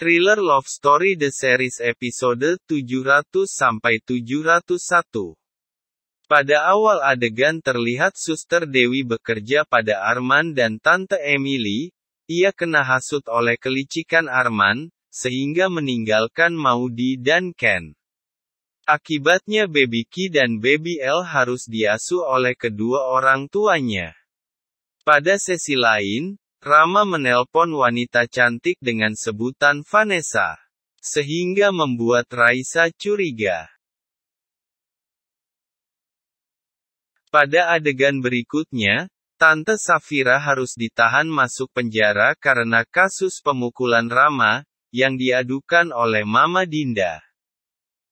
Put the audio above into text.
Thriller Love Story The Series episode 700-701. Pada awal adegan terlihat suster Dewi bekerja pada Arman dan Tante Emily, ia kena hasut oleh kelicikan Arman, sehingga meninggalkan Maudi dan Ken. Akibatnya Baby Ki dan Baby L harus diasuh oleh kedua orang tuanya. Pada sesi lain, Rama menelpon wanita cantik dengan sebutan Vanessa, sehingga membuat Raisa curiga. Pada adegan berikutnya, Tante Safira harus ditahan masuk penjara karena kasus pemukulan Rama, yang diadukan oleh Mama Dinda.